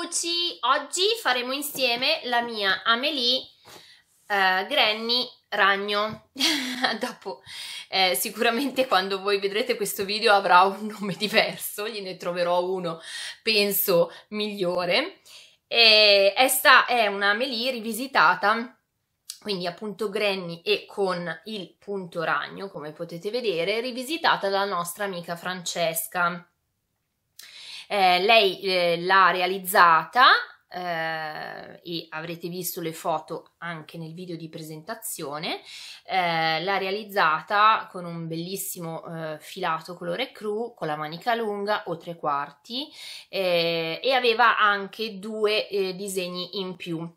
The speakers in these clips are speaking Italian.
Luci! Oggi faremo insieme la mia Amelie eh, Granny Ragno. Dopo, eh, sicuramente quando voi vedrete questo video avrà un nome diverso, gliene troverò uno, penso, migliore. E esta è una Amelie rivisitata quindi appunto Granny e con il punto ragno, come potete vedere, rivisitata dalla nostra amica Francesca. Eh, lei eh, l'ha realizzata eh, e avrete visto le foto anche nel video di presentazione eh, l'ha realizzata con un bellissimo eh, filato colore cru con la manica lunga o tre quarti eh, e aveva anche due eh, disegni in più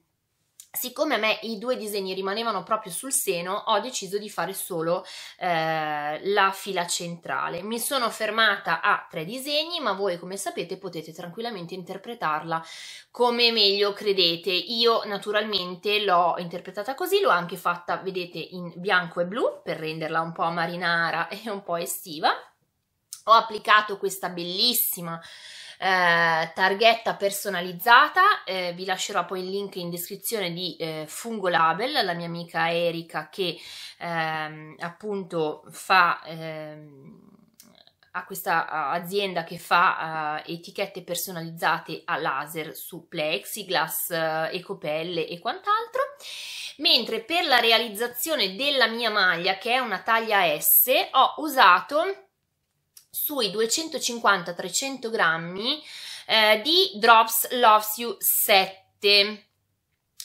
Siccome a me i due disegni rimanevano proprio sul seno, ho deciso di fare solo eh, la fila centrale. Mi sono fermata a tre disegni, ma voi come sapete potete tranquillamente interpretarla come meglio credete. Io naturalmente l'ho interpretata così, l'ho anche fatta, vedete, in bianco e blu per renderla un po' marinara e un po' estiva. Ho applicato questa bellissima eh, targhetta personalizzata, eh, vi lascerò poi il link in descrizione di eh, Fungolabel, la mia amica Erika che ehm, appunto fa... Ehm, a questa azienda che fa uh, etichette personalizzate a laser su plexiglass, uh, ecopelle e quant'altro, mentre per la realizzazione della mia maglia, che è una taglia S, ho usato sui 250-300 grammi eh, di Drops Loves You 7.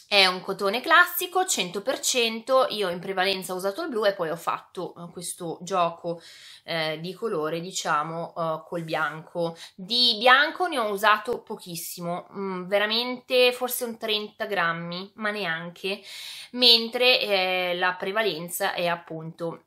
È un cotone classico, 100%, io in prevalenza ho usato il blu e poi ho fatto eh, questo gioco eh, di colore, diciamo, eh, col bianco. Di bianco ne ho usato pochissimo, mh, mm, veramente forse un 30 grammi, ma neanche, mentre eh, la prevalenza è appunto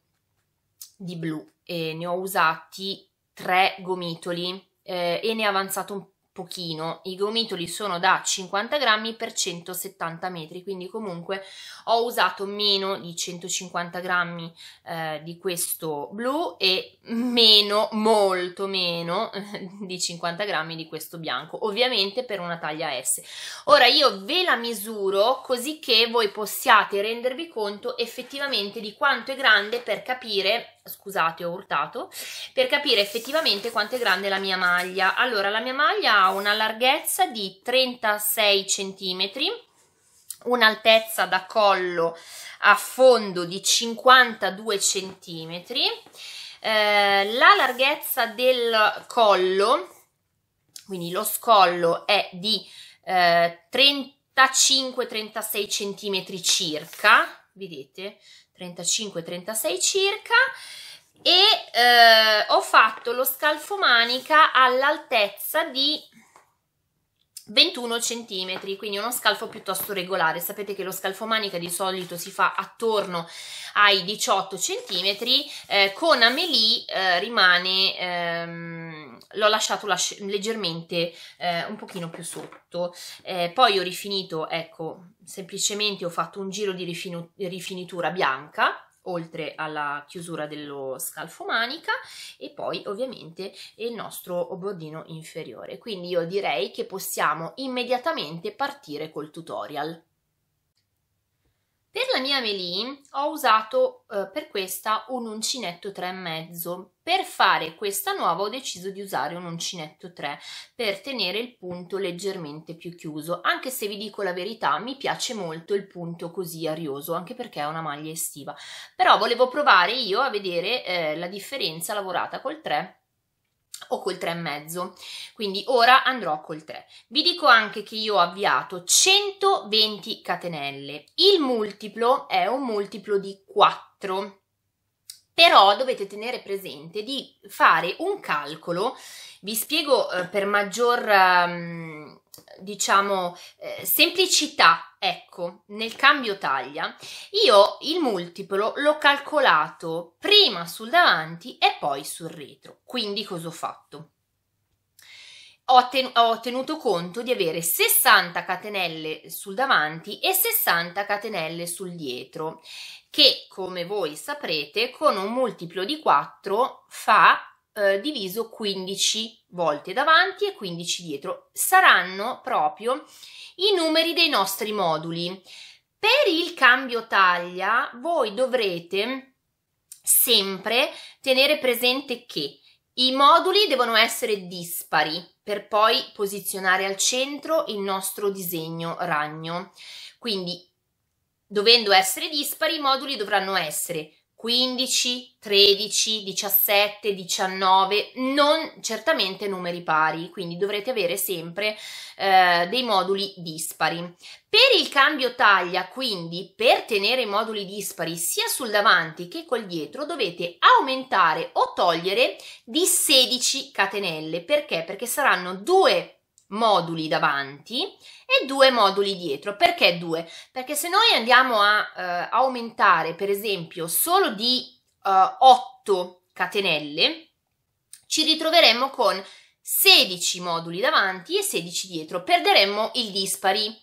di blu. E ne ho usati tre gomitoli eh, e ne è avanzato un pochino. I gomitoli sono da 50 grammi per 170 metri, quindi comunque ho usato meno di 150 grammi eh, di questo blu e meno, molto meno di 50 grammi di questo bianco, ovviamente per una taglia S. Ora io ve la misuro così che voi possiate rendervi conto effettivamente di quanto è grande per capire scusate ho urtato, per capire effettivamente quanto è grande la mia maglia. Allora la mia maglia ha una larghezza di 36 cm, un'altezza da collo a fondo di 52 cm, eh, la larghezza del collo, quindi lo scollo è di eh, 35-36 cm circa, vedete? 35-36 circa e eh, ho fatto lo scalfo manica all'altezza di 21 cm, quindi uno scalfo piuttosto regolare. Sapete che lo scalfo manica di solito si fa attorno ai 18 cm, eh, con Amélie eh, rimane, ehm, l'ho lasciato lasci leggermente eh, un pochino più sotto. Eh, poi ho rifinito, ecco, semplicemente ho fatto un giro di rifinitura bianca oltre alla chiusura dello scalfo manica e poi ovviamente il nostro bordino inferiore quindi io direi che possiamo immediatamente partire col tutorial per la mia Amelie ho usato eh, per questa un uncinetto 3,5. Per fare questa nuova ho deciso di usare un uncinetto 3 per tenere il punto leggermente più chiuso, anche se vi dico la verità mi piace molto il punto così arioso, anche perché è una maglia estiva. Però volevo provare io a vedere eh, la differenza lavorata col 3 o col 3,5 quindi ora andrò col 3 vi dico anche che io ho avviato 120 catenelle il multiplo è un multiplo di 4 però dovete tenere presente di fare un calcolo vi spiego eh, per maggior um, diciamo eh, semplicità ecco nel cambio taglia io il multiplo l'ho calcolato prima sul davanti e poi sul retro quindi cosa ho fatto ho, ten- ho tenuto conto di avere 60 catenelle sul davanti e 60 catenelle sul dietro che come voi saprete con un multiplo di 4 fa eh, diviso 15 volte davanti e 15 dietro. Saranno proprio i numeri dei nostri moduli. Per il cambio taglia voi dovrete sempre tenere presente che i moduli devono essere dispari per poi posizionare al centro il nostro disegno ragno. Quindi, dovendo essere dispari, i moduli dovranno essere 15, 13, 17, 19, non certamente numeri pari, quindi dovrete avere sempre eh, dei moduli dispari. Per il cambio taglia, quindi per tenere i moduli dispari sia sul davanti che col dietro, dovete aumentare o togliere di 16 catenelle. Perché? Perché saranno due moduli davanti e due moduli dietro. Perché due? Perché se noi andiamo a eh, aumentare, per esempio, solo di eh, 8 catenelle, ci ritroveremo con 16 moduli davanti e 16 dietro, perderemmo il dispari.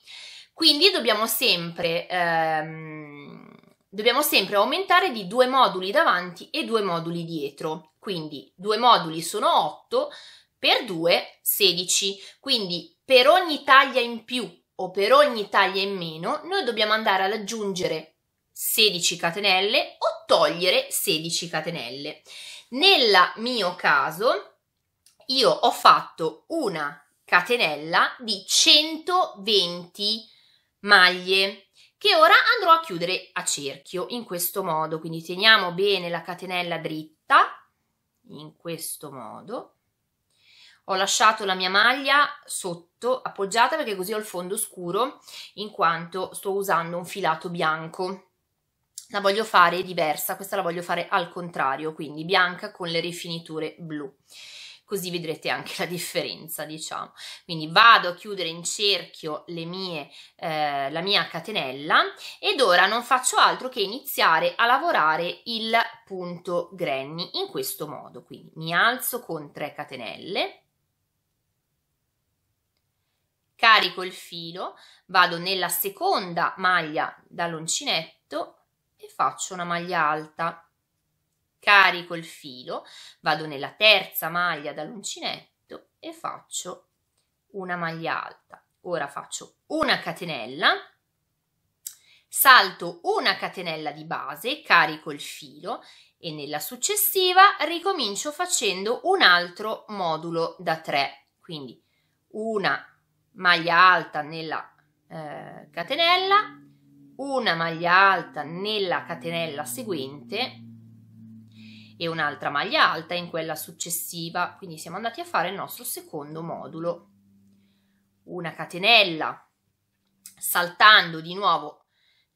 Quindi dobbiamo sempre, ehm, dobbiamo sempre aumentare di due moduli davanti e due moduli dietro. Quindi due moduli sono 8, per 2, 16. Quindi per ogni taglia in più o per ogni taglia in meno, noi dobbiamo andare ad aggiungere 16 catenelle o togliere 16 catenelle. Nel mio caso, io ho fatto una catenella di 120 maglie che ora andrò a chiudere a cerchio in questo modo quindi teniamo bene la catenella dritta in questo modo ho lasciato la mia maglia sotto appoggiata perché così ho il fondo scuro in quanto sto usando un filato bianco la voglio fare diversa questa la voglio fare al contrario quindi bianca con le rifiniture blu così vedrete anche la differenza diciamo quindi vado a chiudere in cerchio mie, eh, la mia catenella ed ora non faccio altro che iniziare a lavorare il punto granny in questo modo quindi mi alzo con 3 catenelle carico il filo, vado nella seconda maglia dall'uncinetto e faccio una maglia alta. Carico il filo, vado nella terza maglia dall'uncinetto e faccio una maglia alta. Ora faccio una catenella, salto una catenella di base, carico il filo e nella successiva ricomincio facendo un altro modulo da 3. Quindi una maglia alta nella eh, catenella, una maglia alta nella catenella seguente e un'altra maglia alta in quella successiva. Quindi siamo andati a fare il nostro secondo modulo. Una catenella saltando di nuovo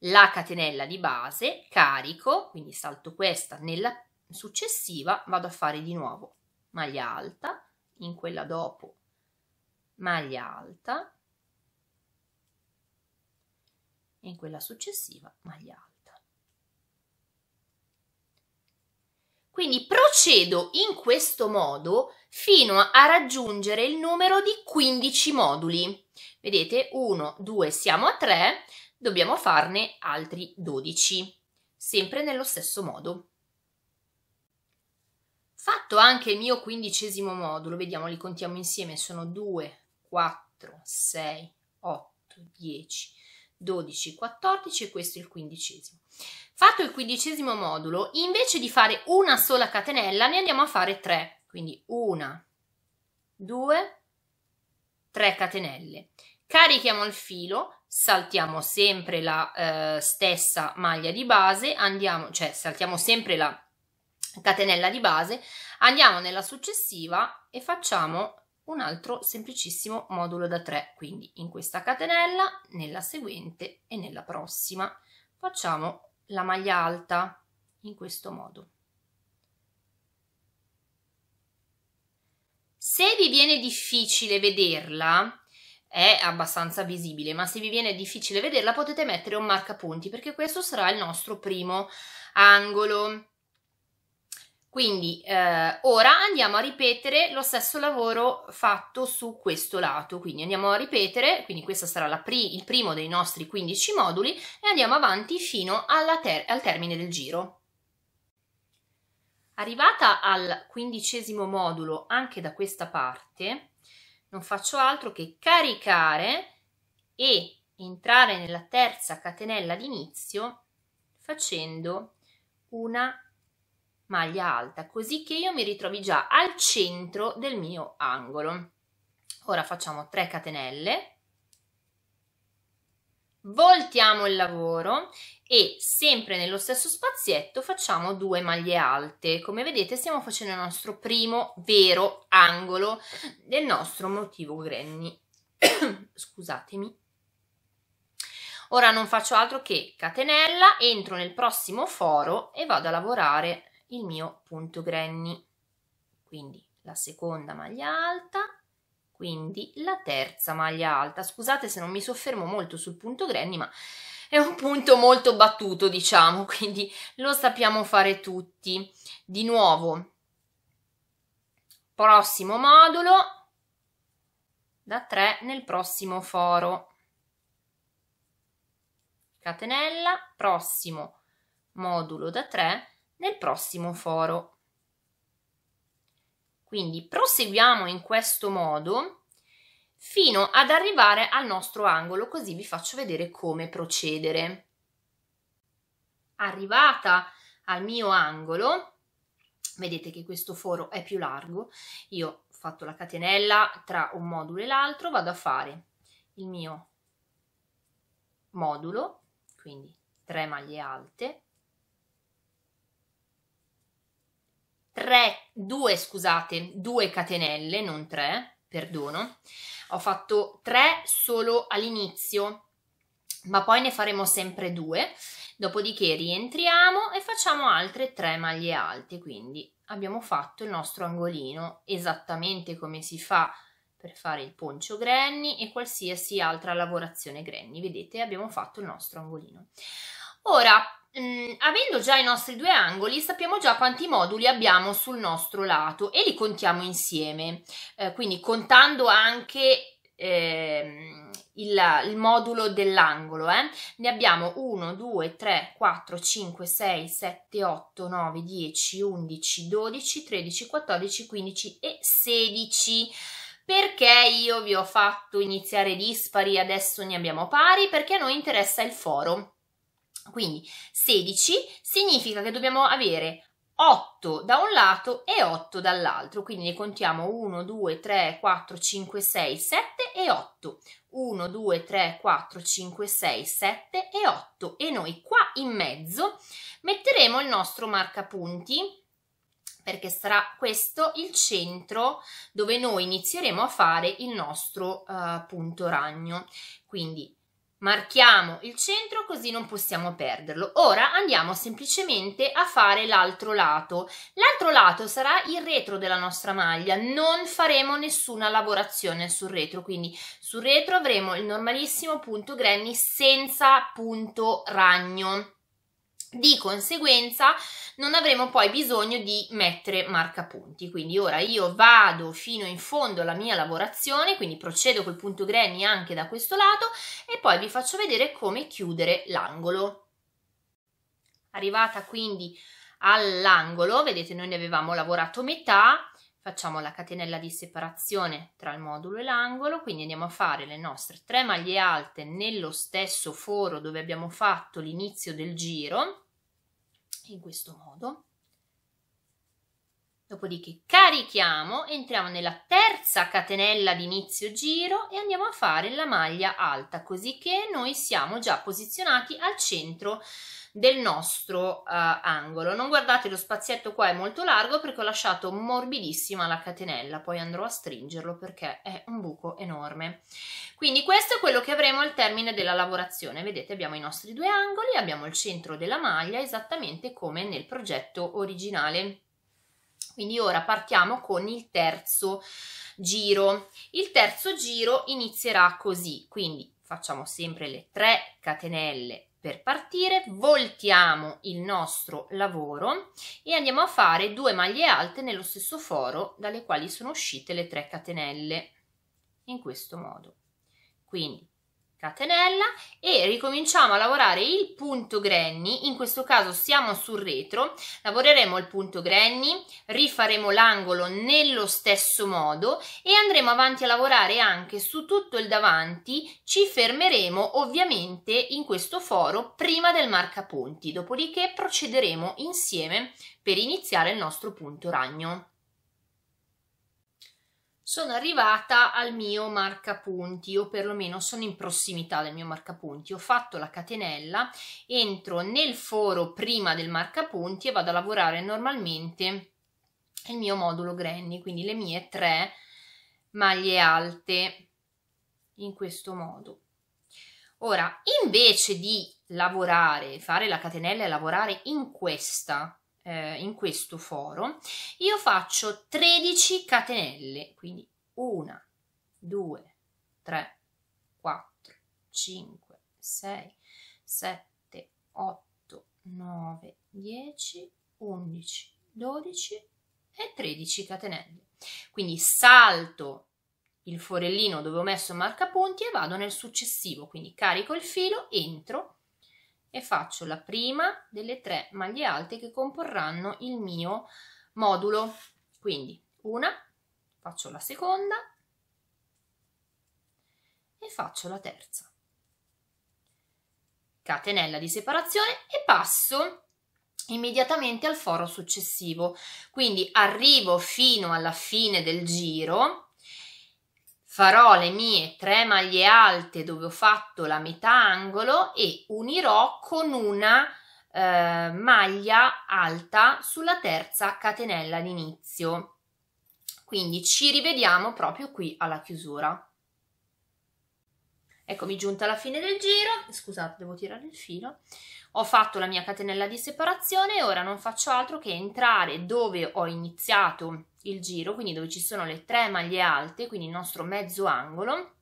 la catenella di base, carico, quindi salto questa nella successiva, vado a fare di nuovo maglia alta in quella dopo maglia alta e in quella successiva maglia alta. Quindi procedo in questo modo fino a raggiungere il numero di 15 moduli. Vedete, 1, 2, siamo a 3, dobbiamo farne altri 12, sempre nello stesso modo. Fatto anche il mio quindicesimo modulo, vediamo, li contiamo insieme, sono 2, 4, 6, 8, 10, 12, 14 e questo è il quindicesimo. Fatto il quindicesimo modulo, invece di fare una sola catenella ne andiamo a fare tre, quindi una, due, tre catenelle. Carichiamo il filo, saltiamo sempre la eh, stessa maglia di base, andiamo, cioè saltiamo sempre la catenella di base, andiamo nella successiva e facciamo un altro semplicissimo modulo da 3 quindi in questa catenella nella seguente e nella prossima facciamo la maglia alta in questo modo se vi viene difficile vederla è abbastanza visibile ma se vi viene difficile vederla potete mettere un marcapunti perché questo sarà il nostro primo angolo quindi eh, ora andiamo a ripetere lo stesso lavoro fatto su questo lato, quindi andiamo a ripetere, quindi questo sarà pri il primo dei nostri 15 moduli e andiamo avanti fino ter al termine del giro. Arrivata al quindicesimo modulo anche da questa parte, non faccio altro che caricare e entrare nella terza catenella d'inizio facendo una maglia alta, così che io mi ritrovi già al centro del mio angolo. Ora facciamo 3 catenelle, voltiamo il lavoro e sempre nello stesso spazietto facciamo due maglie alte. Come vedete stiamo facendo il nostro primo vero angolo del nostro motivo granny. Scusatemi. Ora non faccio altro che catenella, entro nel prossimo foro e vado a lavorare il mio punto grenni. Quindi la seconda maglia alta, quindi la terza maglia alta. Scusate se non mi soffermo molto sul punto grenni, ma è un punto molto battuto, diciamo, quindi lo sappiamo fare tutti. Di nuovo, prossimo modulo, da 3 nel prossimo foro. Catenella, prossimo modulo da 3 nel prossimo foro. Quindi proseguiamo in questo modo fino ad arrivare al nostro angolo, così vi faccio vedere come procedere. Arrivata al mio angolo, vedete che questo foro è più largo, io ho fatto la catenella tra un modulo e l'altro, vado a fare il mio modulo, quindi 3 maglie alte, tre, due, scusate, 2 catenelle, non 3, perdono. Ho fatto 3 solo all'inizio, ma poi ne faremo sempre 2, Dopodiché rientriamo e facciamo altre 3 maglie alte, quindi abbiamo fatto il nostro angolino esattamente come si fa per fare il poncio granny e qualsiasi altra lavorazione granny. Vedete, abbiamo fatto il nostro angolino. Ora mh, mm, avendo già i nostri due angoli, sappiamo già quanti moduli abbiamo sul nostro lato e li contiamo insieme, eh, quindi contando anche eh, il, il, modulo dell'angolo. Eh. Ne abbiamo 1, 2, 3, 4, 5, 6, 7, 8, 9, 10, 11, 12, 13, 14, 15 e 16. Perché io vi ho fatto iniziare dispari, adesso ne abbiamo pari? Perché a noi interessa il foro. Quindi 16 significa che dobbiamo avere 8 da un lato e 8 dall'altro, quindi ne contiamo 1, 2, 3, 4, 5, 6, 7 e 8. 1, 2, 3, 4, 5, 6, 7 e 8 e noi qua in mezzo metteremo il nostro marcapunti perché sarà questo il centro dove noi inizieremo a fare il nostro uh, punto ragno. Quindi Marchiamo il centro così non possiamo perderlo. Ora andiamo semplicemente a fare l'altro lato. L'altro lato sarà il retro della nostra maglia, non faremo nessuna lavorazione sul retro, quindi sul retro avremo il normalissimo punto granny senza punto ragno. Di conseguenza non avremo poi bisogno di mettere marcapunti, quindi ora io vado fino in fondo alla mia lavorazione, quindi procedo col punto granny anche da questo lato e poi vi faccio vedere come chiudere l'angolo. Arrivata quindi all'angolo, vedete noi ne avevamo lavorato metà, facciamo la catenella di separazione tra il modulo e l'angolo, quindi andiamo a fare le nostre tre maglie alte nello stesso foro dove abbiamo fatto l'inizio del giro in questo modo. Dopodiché carichiamo, entriamo nella terza catenella di inizio giro e andiamo a fare la maglia alta, così che noi siamo già posizionati al centro del nostro uh, angolo. Non guardate lo spazietto qua è molto largo perché ho lasciato morbidissima la catenella, poi andrò a stringerlo perché è un buco enorme. Quindi questo è quello che avremo al termine della lavorazione. Vedete abbiamo i nostri due angoli, abbiamo il centro della maglia esattamente come nel progetto originale. Quindi ora partiamo con il terzo giro. Il terzo giro inizierà così, quindi facciamo sempre le 3 catenelle per partire voltiamo il nostro lavoro e andiamo a fare due maglie alte nello stesso foro dalle quali sono uscite le 3 catenelle in questo modo quindi catenella e ricominciamo a lavorare il punto granny in questo caso siamo sul retro lavoreremo il punto granny rifaremo l'angolo nello stesso modo e andremo avanti a lavorare anche su tutto il davanti ci fermeremo ovviamente in questo foro prima del marcapunti dopodiché procederemo insieme per iniziare il nostro punto ragno sono arrivata al mio marcapunti o perlomeno sono in prossimità del mio marcapunti ho fatto la catenella entro nel foro prima del marcapunti e vado a lavorare normalmente il mio modulo granny quindi le mie tre maglie alte in questo modo ora invece di lavorare fare la catenella e lavorare in questa eh, in questo foro, io faccio 13 catenelle, quindi 1, 2, 3, 4, 5, 6, 7, 8, 9, 10, 11, 12 e 13 catenelle. Quindi salto il forellino dove ho messo marca punti e vado nel successivo, quindi carico il filo, entro e faccio la prima delle tre maglie alte che comporranno il mio modulo quindi una faccio la seconda e faccio la terza catenella di separazione e passo immediatamente al foro successivo quindi arrivo fino alla fine del giro farò le mie tre maglie alte dove ho fatto la metà angolo e unirò con una eh, maglia alta sulla terza catenella d'inizio. Quindi ci rivediamo proprio qui alla chiusura. Eccomi giunta alla fine del giro, scusate devo tirare il filo, ho fatto la mia catenella di separazione e ora non faccio altro che entrare dove ho iniziato il giro, quindi dove ci sono le tre maglie alte, quindi il nostro mezzo angolo,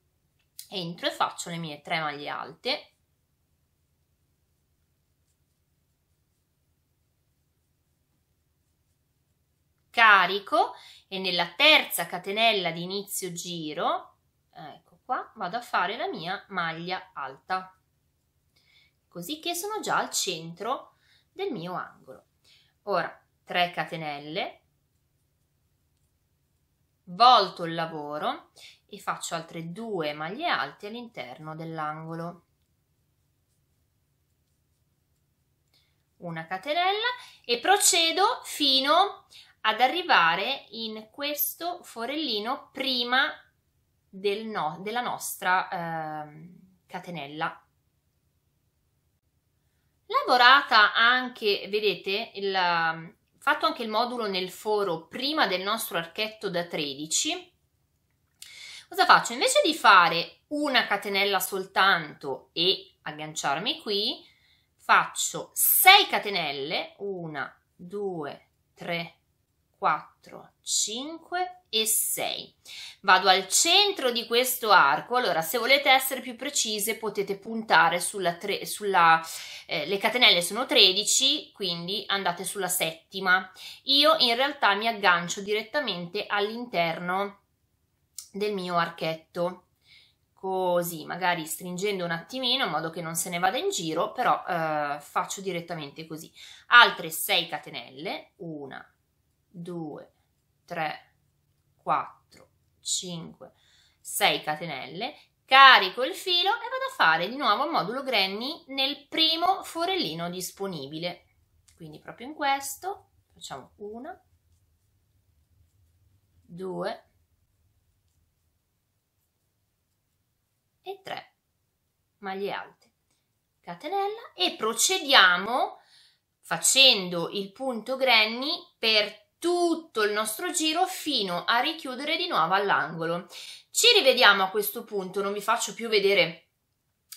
entro e faccio le mie tre maglie alte, carico e nella terza catenella di inizio giro, ecco qua, vado a fare la mia maglia alta, così che sono già al centro del mio angolo. Ora, 3 catenelle, volto il lavoro e faccio altre due maglie alte all'interno dell'angolo una catenella e procedo fino ad arrivare in questo forellino prima del no, della nostra eh, catenella lavorata anche vedete il, fatto anche il modulo nel foro prima del nostro archetto da 13, cosa faccio? Invece di fare una catenella soltanto e agganciarmi qui, faccio 6 catenelle, 1, 2, 3, 4, 5 e 6. Vado al centro di questo arco, allora se volete essere più precise potete puntare sulla, 3, sulla eh, le catenelle sono 13, quindi andate sulla settima. Io in realtà mi aggancio direttamente all'interno del mio archetto, così magari stringendo un attimino in modo che non se ne vada in giro, però eh, faccio direttamente così. Altre 6 catenelle, 1, 2, 3, 4, 5, 6 catenelle, carico il filo e vado a fare di nuovo il modulo granny nel primo forellino disponibile. Quindi proprio in questo facciamo una, due e tre maglie alte, catenella e procediamo facendo il punto granny per tutto il nostro giro fino a richiudere di nuovo all'angolo. Ci rivediamo a questo punto, non vi faccio più vedere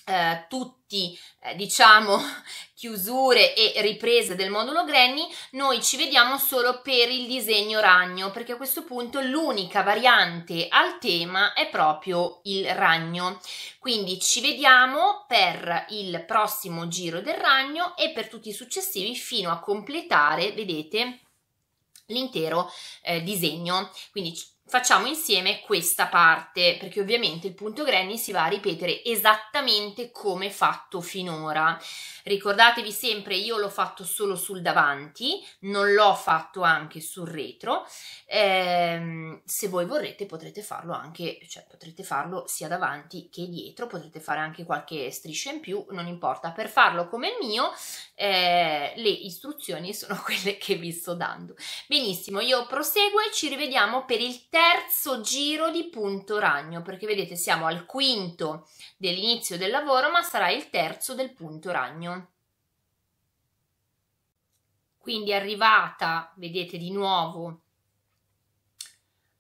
eh, tutti eh, diciamo chiusure e riprese del modulo Granny noi ci vediamo solo per il disegno ragno perché a questo punto l'unica variante al tema è proprio il ragno quindi ci vediamo per il prossimo giro del ragno e per tutti i successivi fino a completare vedete l'intero eh, disegno. Quindi facciamo insieme questa parte perché ovviamente il punto granny si va a ripetere esattamente come fatto finora Ricordatevi sempre, io l'ho fatto solo sul davanti, non l'ho fatto anche sul retro. Eh, se voi vorrete potrete farlo anche, cioè potrete farlo sia davanti che dietro, potrete fare anche qualche striscia in più, non importa. Per farlo come il mio, eh, le istruzioni sono quelle che vi sto dando. Benissimo, io proseguo e ci rivediamo per il terzo giro di punto ragno, perché vedete siamo al quinto dell'inizio del lavoro, ma sarà il terzo del punto ragno. Quindi arrivata, vedete di nuovo,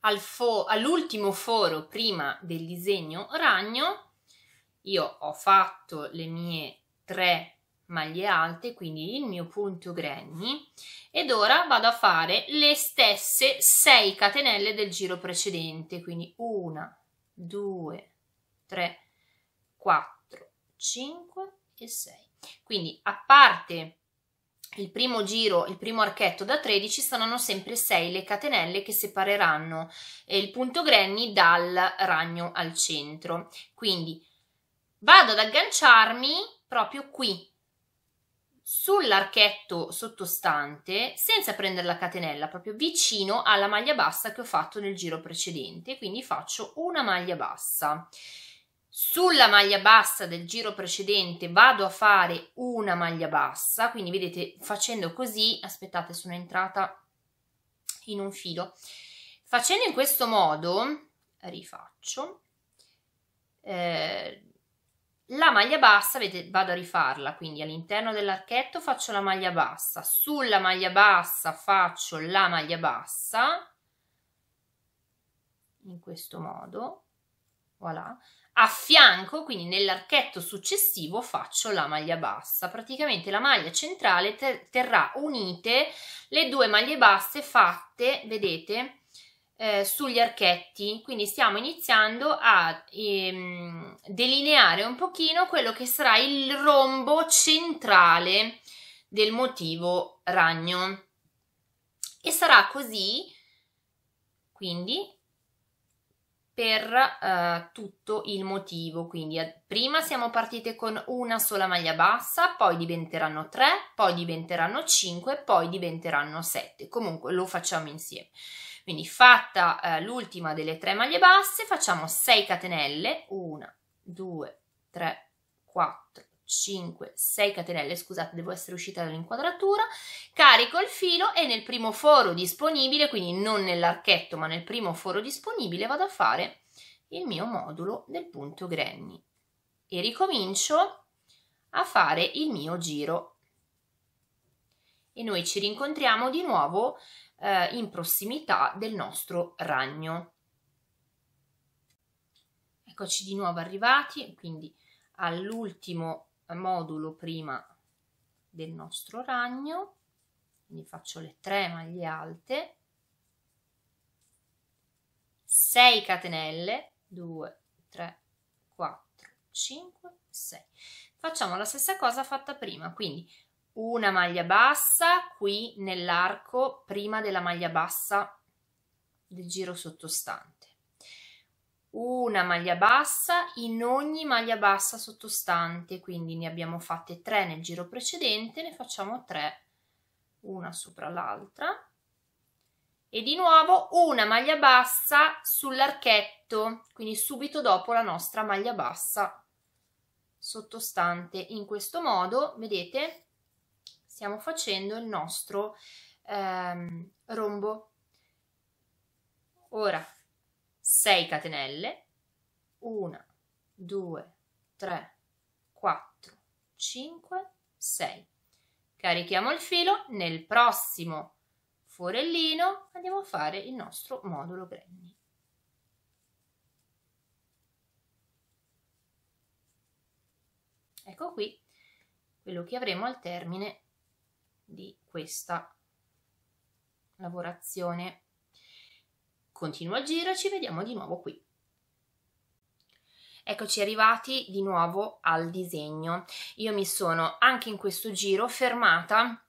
al fo all'ultimo foro prima del disegno ragno, io ho fatto le mie tre maglie alte, quindi il mio punto granny, ed ora vado a fare le stesse 6 catenelle del giro precedente, quindi 1, 2, 3, 4, 5 e 6. Quindi a parte il primo giro, il primo archetto da 13 saranno sempre 6 le catenelle che separeranno il punto granny dal ragno al centro. Quindi vado ad agganciarmi proprio qui sull'archetto sottostante senza prendere la catenella, proprio vicino alla maglia bassa che ho fatto nel giro precedente, quindi faccio una maglia bassa sulla maglia bassa del giro precedente vado a fare una maglia bassa quindi vedete facendo così aspettate sono entrata in un filo facendo in questo modo rifaccio eh, la maglia bassa vedete vado a rifarla quindi all'interno dell'archetto faccio la maglia bassa sulla maglia bassa faccio la maglia bassa in questo modo voilà a fianco, quindi nell'archetto successivo, faccio la maglia bassa. Praticamente la maglia centrale ter terrà unite le due maglie basse fatte, vedete, eh, sugli archetti. Quindi stiamo iniziando a ehm, delineare un pochino quello che sarà il rombo centrale del motivo ragno. E sarà così, quindi per eh, tutto il motivo. Quindi eh, prima siamo partite con una sola maglia bassa, poi diventeranno 3, poi diventeranno 5, poi diventeranno 7. Comunque lo facciamo insieme. Quindi fatta eh, l'ultima delle tre maglie basse, facciamo 6 catenelle, 1, 2, 3, 4, 5, 6 catenelle, scusate, devo essere uscita dall'inquadratura, carico il filo e nel primo foro disponibile, quindi non nell'archetto ma nel primo foro disponibile, vado a fare il mio modulo del punto granny e ricomincio a fare il mio giro. E noi ci rincontriamo di nuovo eh, in prossimità del nostro ragno. Eccoci di nuovo arrivati, quindi all'ultimo modulo prima del nostro ragno quindi faccio le 3 maglie alte 6 catenelle 2 3 4 5 6 facciamo la stessa cosa fatta prima quindi una maglia bassa qui nell'arco prima della maglia bassa del giro sottostante una maglia bassa in ogni maglia bassa sottostante quindi ne abbiamo fatte tre nel giro precedente ne facciamo tre una sopra l'altra e di nuovo una maglia bassa sull'archetto quindi subito dopo la nostra maglia bassa sottostante in questo modo vedete stiamo facendo il nostro ehm, rombo ora 6 catenelle 1 2 3 4 5 6 carichiamo il filo nel prossimo forellino andiamo a fare il nostro modulo granny ecco qui quello che avremo al termine di questa lavorazione continuo il giro e ci vediamo di nuovo qui. Eccoci arrivati di nuovo al disegno. Io mi sono anche in questo giro fermata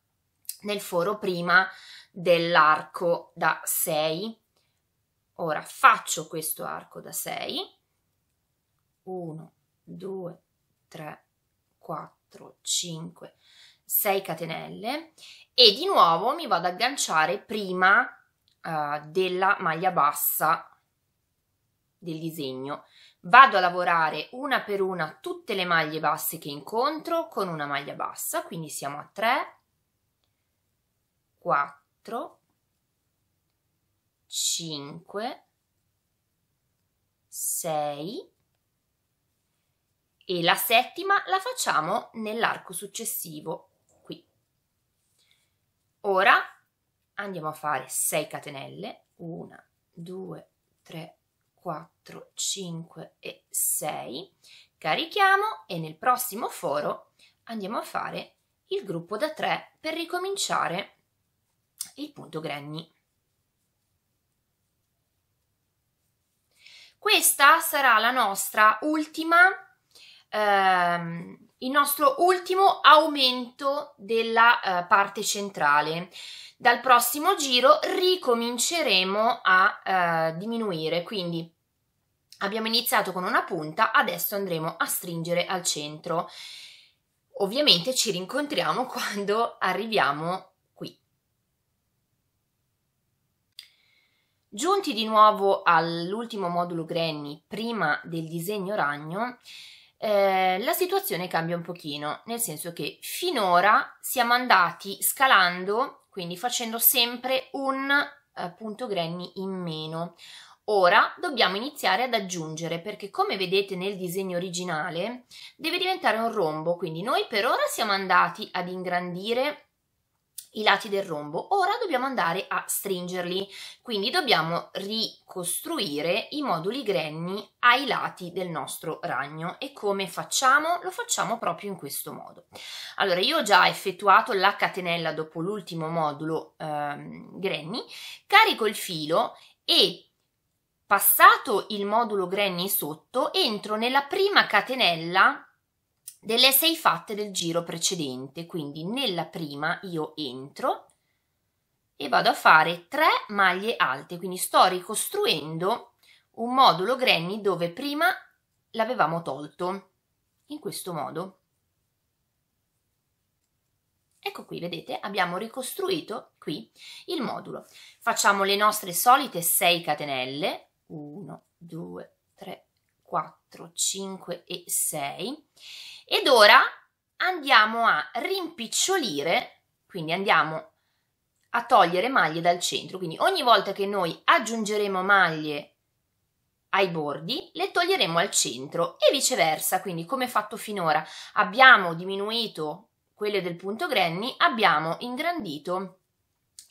nel foro prima dell'arco da 6. Ora faccio questo arco da 6. 1, 2, 3, 4, 5, 6 catenelle e di nuovo mi vado ad agganciare prima eh, della maglia bassa del disegno. Vado a lavorare una per una tutte le maglie basse che incontro con una maglia bassa, quindi siamo a 3, 4, 5, 6 e la settima la facciamo nell'arco successivo qui. Ora andiamo a fare 6 catenelle 1 2 3 4 5 e 6 carichiamo e nel prossimo foro andiamo a fare il gruppo da 3 per ricominciare il punto granny questa sarà la nostra ultima ehm, il nostro ultimo aumento della eh, parte centrale. Dal prossimo giro ricominceremo a eh, diminuire, quindi abbiamo iniziato con una punta, adesso andremo a stringere al centro. Ovviamente ci rincontriamo quando arriviamo qui. Giunti di nuovo all'ultimo modulo Granny prima del disegno ragno, eh, la situazione cambia un pochino, nel senso che finora siamo andati scalando, quindi facendo sempre un eh, punto granny in meno. Ora dobbiamo iniziare ad aggiungere perché come vedete nel disegno originale deve diventare un rombo, quindi noi per ora siamo andati ad ingrandire i lati del rombo. Ora dobbiamo andare a stringerli, quindi dobbiamo ricostruire i moduli grenni ai lati del nostro ragno e come facciamo? Lo facciamo proprio in questo modo. Allora io ho già effettuato la catenella dopo l'ultimo modulo ehm, grenni, carico il filo e passato il modulo grenni sotto entro nella prima catenella delle sei fatte del giro precedente, quindi nella prima io entro e vado a fare 3 maglie alte, quindi sto ricostruendo un modulo granny dove prima l'avevamo tolto, in questo modo. Ecco qui, vedete, abbiamo ricostruito qui il modulo. Facciamo le nostre solite 6 catenelle, 1, 2, 3, 4, 5 e 6 ed ora andiamo a rimpicciolire, quindi andiamo a togliere maglie dal centro. Quindi ogni volta che noi aggiungeremo maglie ai bordi, le toglieremo al centro e viceversa. Quindi come fatto finora abbiamo diminuito quelle del punto granny, abbiamo ingrandito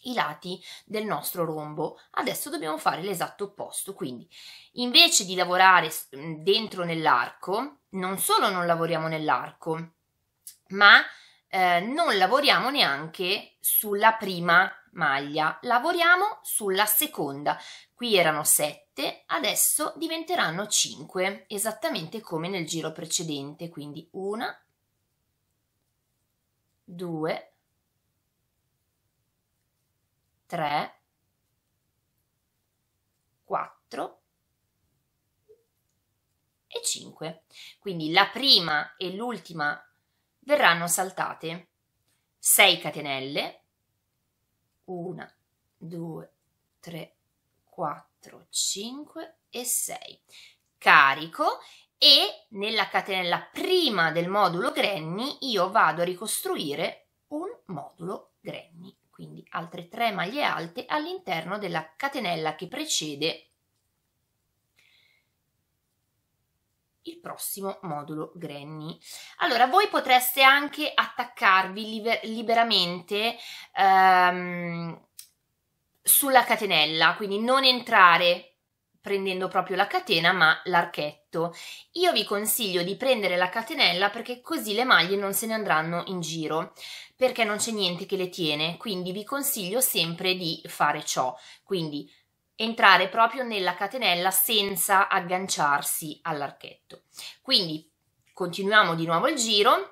i lati del nostro rombo. Adesso dobbiamo fare l'esatto opposto, quindi invece di lavorare mm, dentro nell'arco, non solo non lavoriamo nell'arco, ma eh, non lavoriamo neanche sulla prima maglia, lavoriamo sulla seconda. Qui erano 7, adesso diventeranno 5, esattamente come nel giro precedente, quindi una, due, 3, 4 e 5. Quindi la prima e l'ultima verranno saltate 6 catenelle, 1, 2, 3, 4, 5 e 6. Carico e nella catenella prima del modulo Granny io vado a ricostruire un modulo Granny quindi altre tre maglie alte all'interno della catenella che precede il prossimo modulo Granny. Allora, voi potreste anche attaccarvi liber liberamente ehm, sulla catenella, quindi non entrare prendendo proprio la catena ma l'archetto. Io vi consiglio di prendere la catenella perché così le maglie non se ne andranno in giro perché non c'è niente che le tiene, quindi vi consiglio sempre di fare ciò. Quindi entrare proprio nella catenella senza agganciarsi all'archetto. Quindi continuiamo di nuovo il giro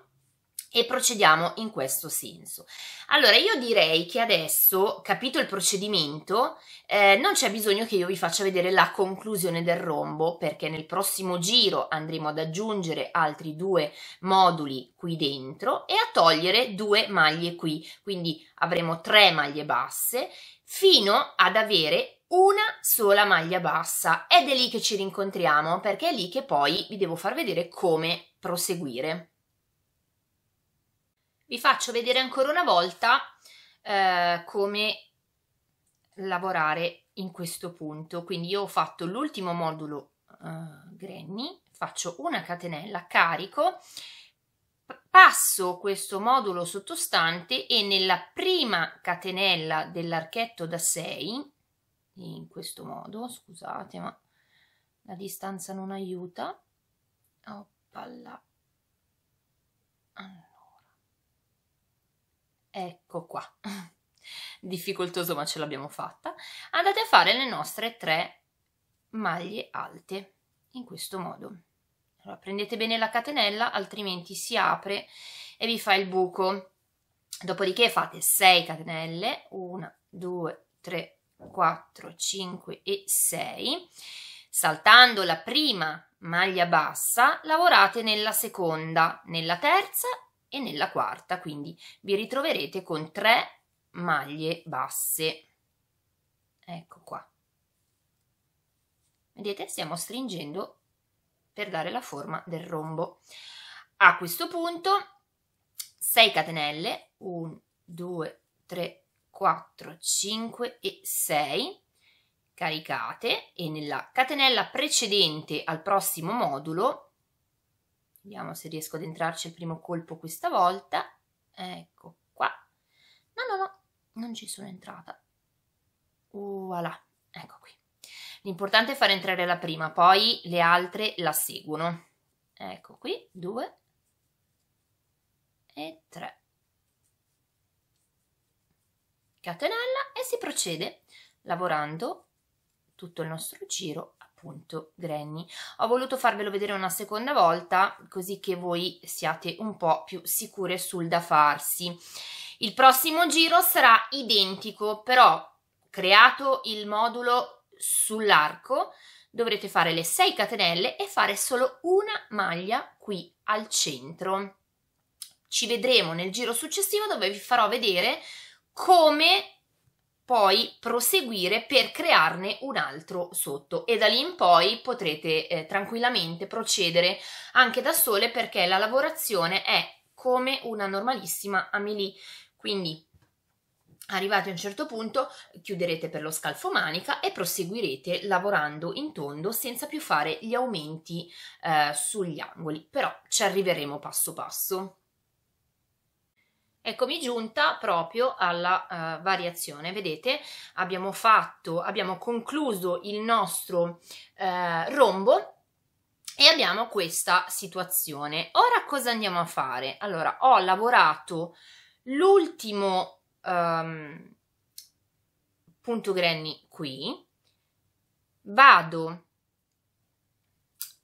e procediamo in questo senso. Allora, io direi che adesso, capito il procedimento, eh, non c'è bisogno che io vi faccia vedere la conclusione del rombo, perché nel prossimo giro andremo ad aggiungere altri due moduli qui dentro e a togliere due maglie qui, quindi avremo tre maglie basse fino ad avere una sola maglia bassa ed è lì che ci rincontriamo perché è lì che poi vi devo far vedere come proseguire vi faccio vedere ancora una volta eh, come lavorare in questo punto quindi io ho fatto l'ultimo modulo eh, granny faccio una catenella carico passo questo modulo sottostante e nella prima catenella dell'archetto da 6 in questo modo scusate ma la distanza non aiuta oppala allora ah. Ecco qua. Difficoltoso ma ce l'abbiamo fatta. Andate a fare le nostre tre maglie alte in questo modo. Allora, prendete bene la catenella altrimenti si apre e vi fa il buco. Dopodiché fate 6 catenelle, 1, 2, 3, 4, 5 e 6. Saltando la prima maglia bassa, lavorate nella seconda, nella terza e nella quarta quindi vi ritroverete con tre maglie basse ecco qua vedete stiamo stringendo per dare la forma del rombo a questo punto 6 catenelle 1 2 3 4 5 e 6 caricate e nella catenella precedente al prossimo modulo Vediamo se riesco ad entrarci al primo colpo questa volta. Ecco qua. No, no, no, non ci sono entrata. Voilà, ecco qui. L'importante è far entrare la prima, poi le altre la seguono. Ecco qui, due e tre. Catenella e si procede lavorando tutto il nostro giro appunto Granny. Ho voluto farvelo vedere una seconda volta così che voi siate un po' più sicure sul da farsi. Il prossimo giro sarà identico, però creato il modulo sull'arco dovrete fare le 6 catenelle e fare solo una maglia qui al centro. Ci vedremo nel giro successivo dove vi farò vedere come poi proseguire per crearne un altro sotto e da lì in poi potrete eh, tranquillamente procedere anche da sole perché la lavorazione è come una normalissima amelie quindi Arrivati a un certo punto chiuderete per lo scalfo manica e proseguirete lavorando in tondo senza più fare gli aumenti eh, sugli angoli, però ci arriveremo passo passo. Eccomi giunta proprio alla uh, variazione, vedete abbiamo fatto, abbiamo concluso il nostro uh, rombo e abbiamo questa situazione. Ora cosa andiamo a fare? Allora ho lavorato l'ultimo um, punto granny qui, vado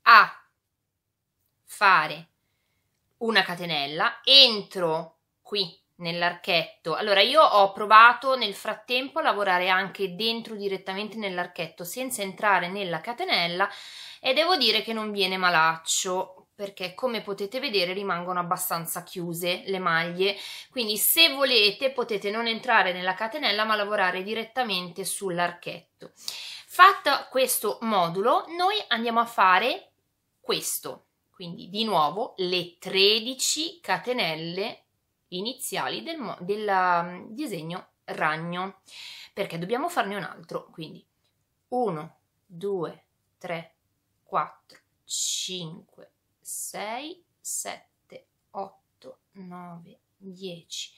a fare una catenella, entro qui nell'archetto. Allora io ho provato nel frattempo a lavorare anche dentro direttamente nell'archetto senza entrare nella catenella e devo dire che non viene malaccio perché come potete vedere rimangono abbastanza chiuse le maglie quindi se volete potete non entrare nella catenella ma lavorare direttamente sull'archetto. Fatto questo modulo noi andiamo a fare questo quindi di nuovo le 13 catenelle iniziali del, del mm, disegno ragno, perché dobbiamo farne un altro, quindi 1, 2, 3, 4, 5, 6, 7, 8, 9, 10,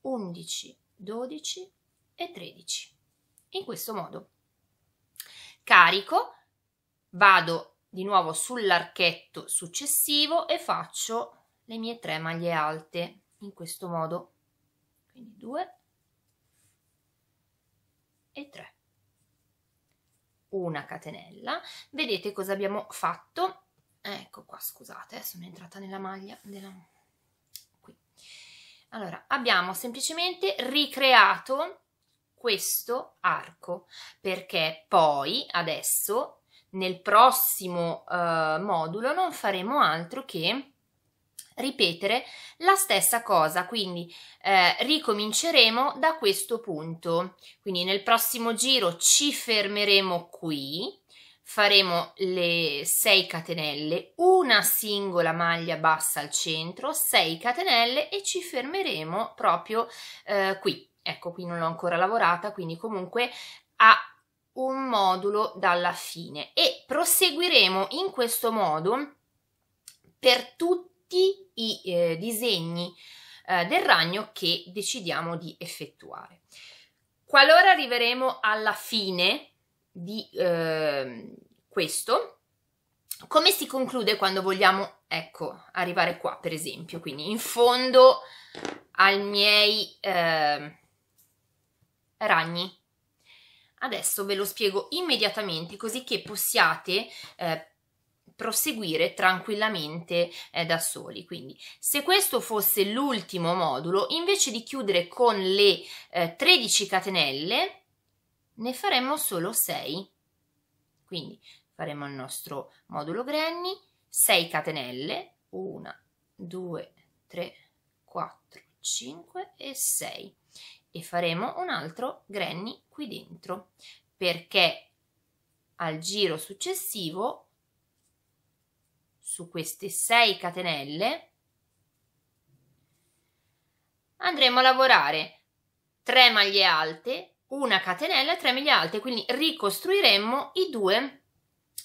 11, 12 e 13. In questo modo carico, vado di nuovo sull'archetto successivo e faccio le mie tre maglie alte in questo modo quindi 2 e 3 una catenella vedete cosa abbiamo fatto ecco qua scusate eh, sono entrata nella maglia della qui allora abbiamo semplicemente ricreato questo arco perché poi adesso nel prossimo uh, modulo non faremo altro che ripetere la stessa cosa, quindi eh, ricominceremo da questo punto. Quindi nel prossimo giro ci fermeremo qui, faremo le 6 catenelle, una singola maglia bassa al centro, 6 catenelle e ci fermeremo proprio eh, qui. Ecco, qui non l'ho ancora lavorata, quindi comunque a un modulo dalla fine e proseguiremo in questo modo per tutti i eh, disegni eh, del ragno che decidiamo di effettuare. Qualora arriveremo alla fine di eh, questo, come si conclude quando vogliamo, ecco, arrivare qua per esempio, quindi in fondo ai miei ehm, ragni. Adesso ve lo spiego immediatamente così che possiate eh, proseguire tranquillamente eh, da soli. Quindi se questo fosse l'ultimo modulo, invece di chiudere con le eh, 13 catenelle, ne faremmo solo 6. Quindi faremo il nostro modulo granny, 6 catenelle, 1, 2, 3, 4, 5 e 6 e faremo un altro granny qui dentro perché al giro successivo su queste 6 catenelle andremo a lavorare 3 maglie alte, una catenella e 3 maglie alte, quindi ricostruiremo i due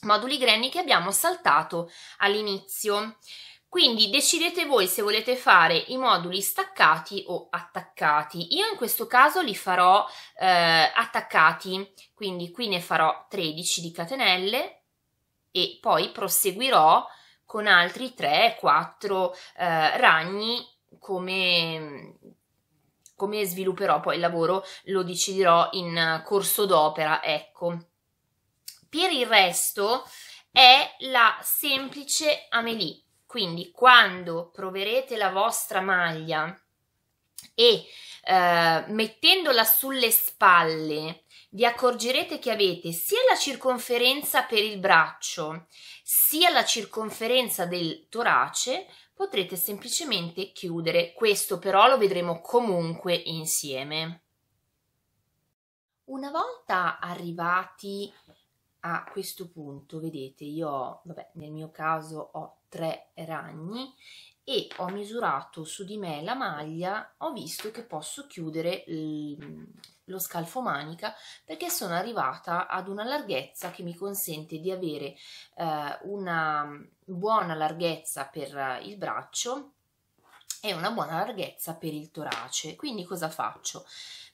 moduli granny che abbiamo saltato all'inizio. Quindi decidete voi se volete fare i moduli staccati o attaccati. Io in questo caso li farò eh, attaccati, quindi qui ne farò 13 di catenelle e poi proseguirò con altri 3-4 eh, ragni come, come svilupperò poi il lavoro lo deciderò in corso d'opera, ecco. Per il resto è la semplice Amelie, quindi quando proverete la vostra maglia e eh, mettendola sulle spalle vi accorgerete che avete sia la circonferenza per il braccio sia la circonferenza del torace, potrete semplicemente chiudere. Questo però lo vedremo comunque insieme. Una volta arrivati a questo punto, vedete, io vabbè, nel mio caso ho tre ragni e ho misurato su di me la maglia, ho visto che posso chiudere lo scalfo manica perché sono arrivata ad una larghezza che mi consente di avere eh, una mm, buona larghezza per eh, il braccio e una buona larghezza per il torace quindi cosa faccio?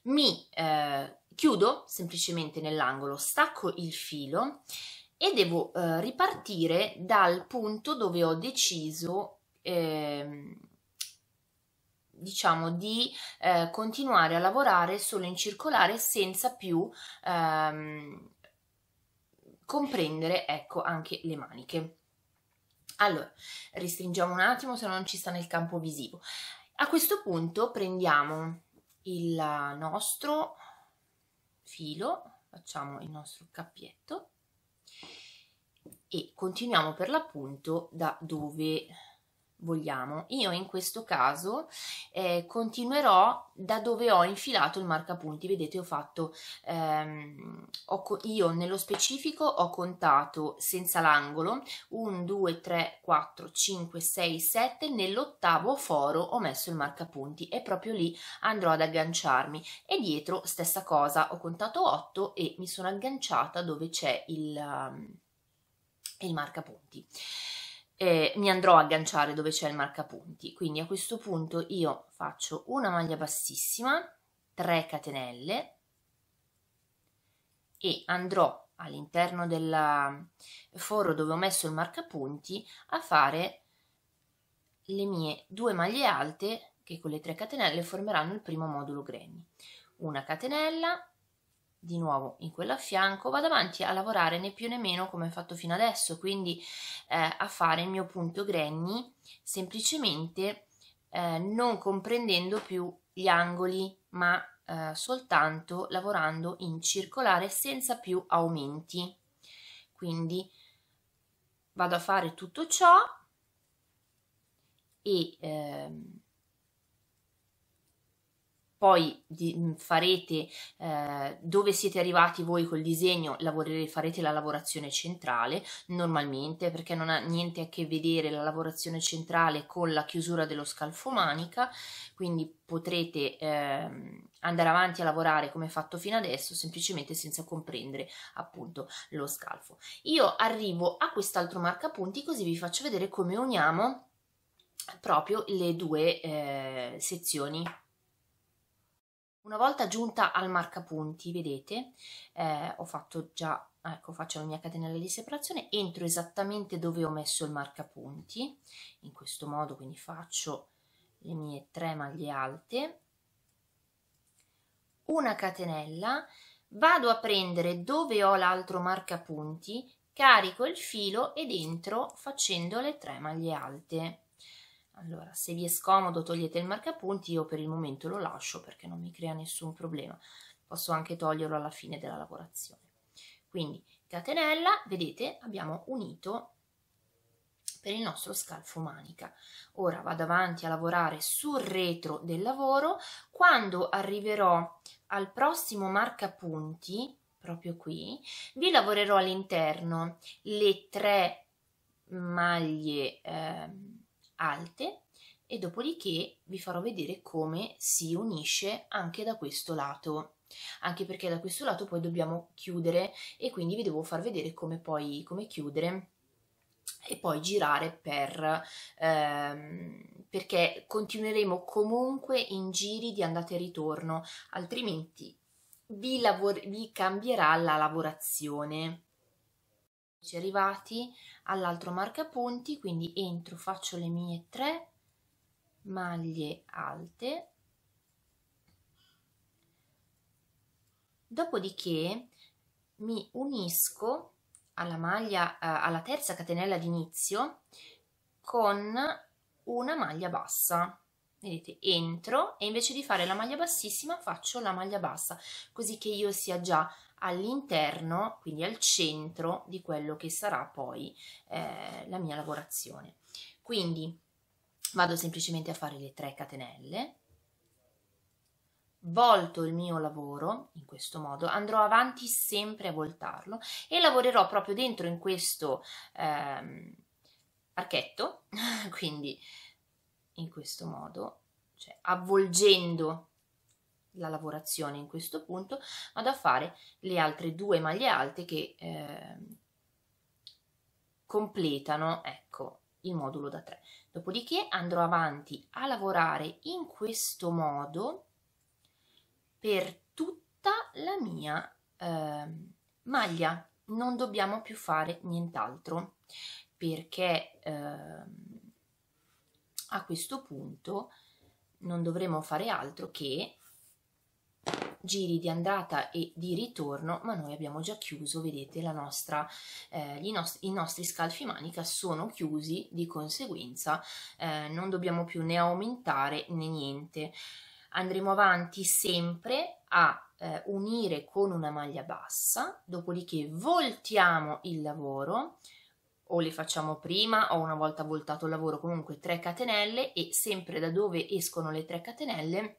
mi eh, chiudo semplicemente nell'angolo stacco il filo e devo eh, ripartire dal punto dove ho deciso ehm, diciamo di eh, continuare a lavorare solo in circolare senza più ehm, comprendere ecco anche le maniche allora restringiamo un attimo se non ci sta nel campo visivo a questo punto prendiamo il nostro filo facciamo il nostro cappietto e continuiamo per l'appunto da dove vogliamo. Io in questo caso eh, continuerò da dove ho infilato il marcapunti. Vedete, ho fatto ehm, ho io nello specifico ho contato senza l'angolo 1, 2, 3, 4, 5, 6, 7. Nell'ottavo foro ho messo il marcapunti e proprio lì andrò ad agganciarmi. E dietro stessa cosa, ho contato 8 e mi sono agganciata dove c'è il, um, il marcapunti eh, mi andrò a agganciare dove c'è il marcapunti. Quindi a questo punto io faccio una maglia bassissima, 3 catenelle e andrò all'interno del mm, foro dove ho messo il marcapunti a fare le mie due maglie alte che con le 3 catenelle formeranno il primo modulo granny. Una catenella, di nuovo in quello a fianco, vado avanti a lavorare né più né meno come ho fatto fino adesso, quindi eh, a fare il mio punto granny semplicemente eh, non comprendendo più gli angoli, ma eh, soltanto lavorando in circolare senza più aumenti. Quindi vado a fare tutto ciò e ehm, poi mm, farete eh, dove siete arrivati voi col disegno lavorerete, farete la lavorazione centrale normalmente perché non ha niente a che vedere la lavorazione centrale con la chiusura dello scalfo manica quindi potrete eh, andare avanti a lavorare come fatto fino adesso semplicemente senza comprendere appunto lo scalfo io arrivo a quest'altro marcapunti così vi faccio vedere come uniamo proprio le due eh, sezioni una volta giunta al marcapunti, vedete, eh, ho fatto già, ecco, faccio la mia catenella di separazione, entro esattamente dove ho messo il marcapunti, in questo modo quindi faccio le mie tre maglie alte, una catenella, vado a prendere dove ho l'altro marcapunti, carico il filo ed entro facendo le tre maglie alte. Allora, se vi è scomodo togliete il marcapunti, io per il momento lo lascio perché non mi crea nessun problema. Posso anche toglierlo alla fine della lavorazione. Quindi, catenella, vedete, abbiamo unito per il nostro scalfo manica. Ora vado avanti a lavorare sul retro del lavoro. Quando arriverò al prossimo marcapunti, proprio qui, vi lavorerò all'interno le tre maglie... Eh, alte e dopodiché vi farò vedere come si unisce anche da questo lato anche perché da questo lato poi dobbiamo chiudere e quindi vi devo far vedere come poi come chiudere e poi girare per ehm, perché continueremo comunque in giri di andata e ritorno altrimenti vi, vi cambierà la lavorazione ci arrivati all'altro marcapunti, quindi entro, faccio le mie tre maglie alte, dopodiché mi unisco alla maglia, eh, alla terza catenella d'inizio con una maglia bassa. Vedete, entro e invece di fare la maglia bassissima faccio la maglia bassa, così che io sia già all'interno, quindi al centro di quello che sarà poi eh, la mia lavorazione. Quindi vado semplicemente a fare le 3 catenelle, volto il mio lavoro in questo modo, andrò avanti sempre a voltarlo e lavorerò proprio dentro in questo ehm, archetto, quindi in questo modo, cioè avvolgendo la lavorazione in questo punto vado a fare le altre due maglie alte che eh, completano ecco il modulo da 3 dopodiché andrò avanti a lavorare in questo modo per tutta la mia eh, maglia non dobbiamo più fare nient'altro perché eh, a questo punto non dovremo fare altro che giri di andata e di ritorno, ma noi abbiamo già chiuso, vedete, la nostra, eh, nostri, i nostri scalfi manica sono chiusi, di conseguenza eh, non dobbiamo più né aumentare né niente. Andremo avanti sempre a eh, unire con una maglia bassa, dopodiché voltiamo il lavoro, o le facciamo prima o una volta voltato il lavoro comunque 3 catenelle e sempre da dove escono le 3 catenelle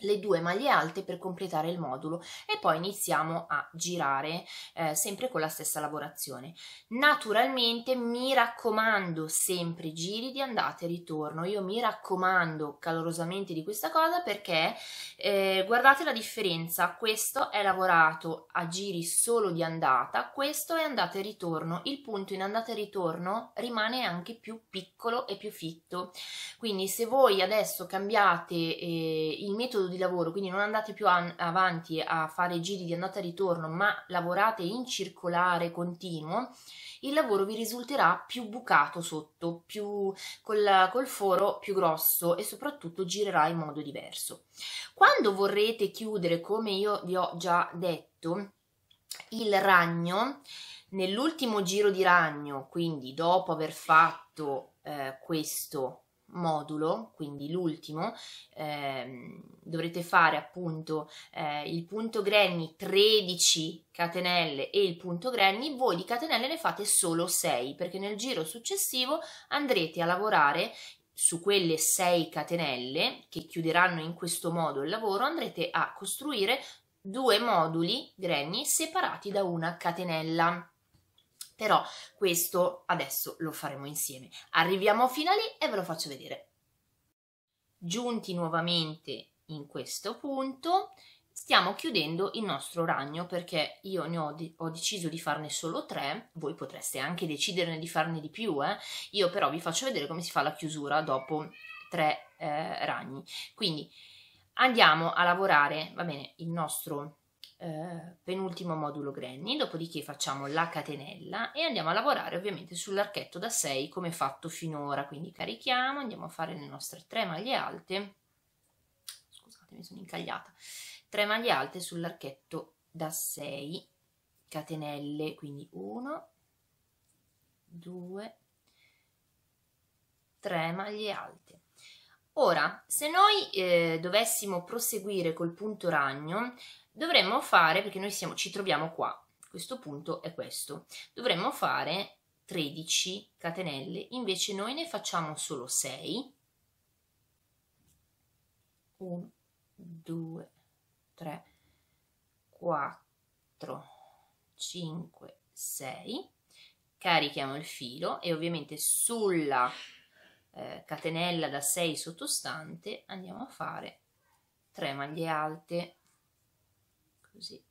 le due maglie alte per completare il modulo e poi iniziamo a girare eh, sempre con la stessa lavorazione naturalmente mi raccomando sempre giri di andata e ritorno io mi raccomando calorosamente di questa cosa perché eh, guardate la differenza questo è lavorato a giri solo di andata questo è andata e ritorno il punto in andata e ritorno rimane anche più piccolo e più fitto quindi se voi adesso cambiate eh, il metodo metodo di lavoro, quindi non andate più an- avanti a fare giri di andata e ritorno, ma lavorate in circolare continuo, il lavoro vi risulterà più bucato sotto, più col, col foro più grosso e soprattutto girerà in modo diverso. Quando vorrete chiudere, come io vi ho già detto, il ragno, nell'ultimo giro di ragno, quindi dopo aver fatto eh, questo modulo, quindi l'ultimo, ehm, dovrete fare appunto eh, il punto granny 13 catenelle e il punto granny, voi di catenelle ne fate solo 6 perché nel giro successivo andrete a lavorare su quelle 6 catenelle che chiuderanno in questo modo il lavoro andrete a costruire due moduli granny separati da una catenella però questo adesso lo faremo insieme. Arriviamo fino a lì e ve lo faccio vedere. Giunti nuovamente in questo punto, stiamo chiudendo il nostro ragno perché io ne ho, de ho, deciso di farne solo tre, voi potreste anche deciderne di farne di più, eh? io però vi faccio vedere come si fa la chiusura dopo tre eh, ragni. Quindi andiamo a lavorare, va bene, il nostro eh, penultimo modulo granny, dopodiché facciamo la catenella e andiamo a lavorare ovviamente sull'archetto da 6 come fatto finora, quindi carichiamo, andiamo a fare le nostre tre maglie alte, scusate mi sono incagliata, tre maglie alte sull'archetto da 6 catenelle, quindi 1, 2, 3 maglie alte Ora, se noi eh, dovessimo proseguire col punto ragno, dovremmo fare, perché noi siamo, ci troviamo qua, questo punto è questo, dovremmo fare 13 catenelle, invece noi ne facciamo solo 6, 1, 2, 3, 4, 5, 6, carichiamo il filo e ovviamente sulla eh, catenella da 6 sottostante andiamo a fare 3 maglie alte così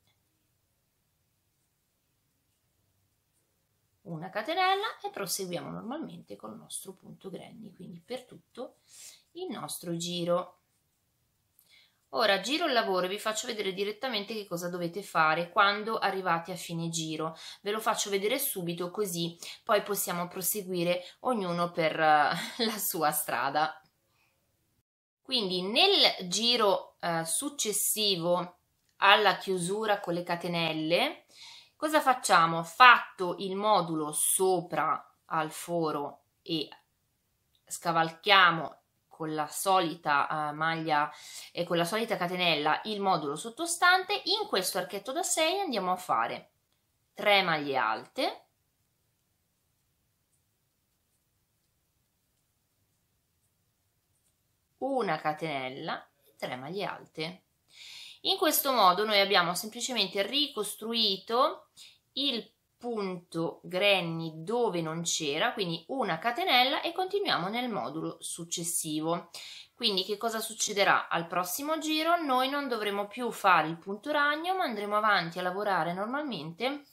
una catenella e proseguiamo normalmente col nostro punto granny quindi per tutto il nostro giro Ora giro il lavoro e vi faccio vedere direttamente che cosa dovete fare quando arrivate a fine giro. Ve lo faccio vedere subito così poi possiamo proseguire ognuno per eh, la sua strada. Quindi nel giro eh, successivo alla chiusura con le catenelle, cosa facciamo? Fatto il modulo sopra al foro e scavalchiamo con la solita eh, maglia e eh, con la solita catenella il modulo sottostante in questo archetto da 6 andiamo a fare 3 maglie alte una catenella 3 maglie alte in questo modo noi abbiamo semplicemente ricostruito il punto granny dove non c'era, quindi una catenella e continuiamo nel modulo successivo. Quindi che cosa succederà? Al prossimo giro noi non dovremo più fare il punto ragno, ma andremo avanti a lavorare normalmente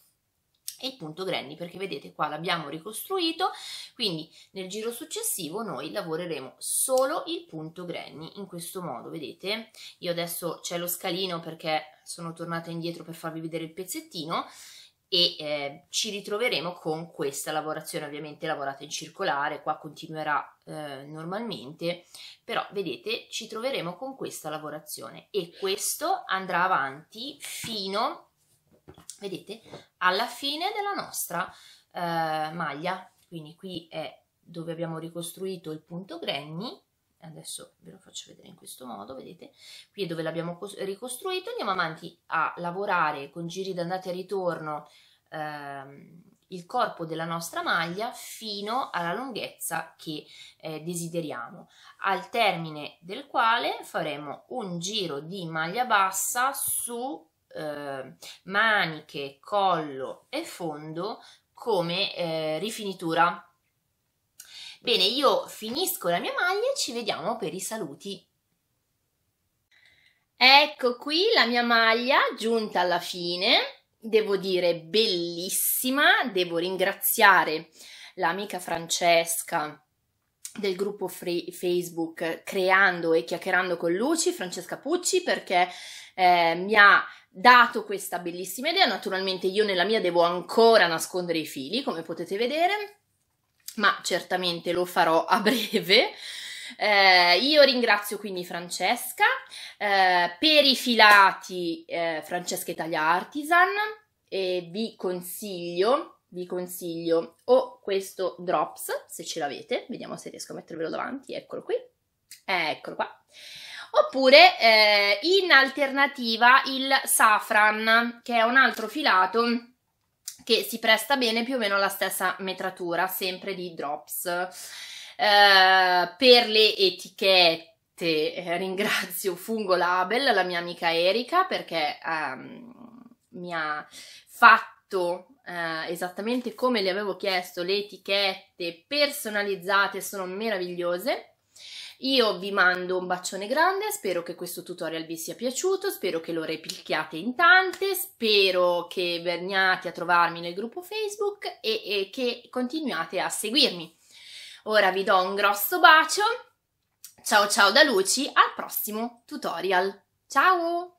il punto granny perché vedete qua l'abbiamo ricostruito quindi nel giro successivo noi lavoreremo solo il punto granny in questo modo vedete io adesso c'è lo scalino perché sono tornata indietro per farvi vedere il pezzettino e eh, ci ritroveremo con questa lavorazione ovviamente lavorata in circolare, qua continuerà eh, normalmente, però vedete ci troveremo con questa lavorazione e questo andrà avanti fino, vedete, alla fine della nostra eh, maglia, quindi qui è dove abbiamo ricostruito il punto granny adesso ve lo faccio vedere in questo modo, vedete, qui è dove l'abbiamo ricostruito, andiamo avanti a lavorare con giri d'andata e ritorno ehm, il corpo della nostra maglia fino alla lunghezza che eh, desideriamo, al termine del quale faremo un giro di maglia bassa su eh, maniche, collo e fondo come eh, rifinitura Bene, io finisco la mia maglia e ci vediamo per i saluti. Ecco qui la mia maglia giunta alla fine, devo dire bellissima, devo ringraziare l'amica Francesca del gruppo Facebook Creando e Chiacchierando con Luci, Francesca Pucci, perché eh, mi ha dato questa bellissima idea. Naturalmente io nella mia devo ancora nascondere i fili, come potete vedere, ma certamente lo farò a breve. Eh, io ringrazio quindi Francesca, eh, per i filati eh, Francesca Italia Artisan e vi consiglio, vi consiglio o questo Drops se ce l'avete, vediamo se riesco a mettervelo davanti, eccolo qui, eccolo qua. Oppure eh, in alternativa il Safran che è un altro filato che si presta bene più o meno alla stessa metratura, sempre di drops. Eh, per le etichette eh, ringrazio Fungo Label, la mia amica Erika, perché um, mi ha fatto uh, esattamente come le avevo chiesto le etichette personalizzate, sono meravigliose. Io vi mando un bacione grande, spero che questo tutorial vi sia piaciuto, spero che lo replichiate in tante, spero che veniate a trovarmi nel gruppo Facebook e, e che continuate a seguirmi. Ora vi do un grosso bacio, ciao ciao da Luci, al prossimo tutorial. Ciao!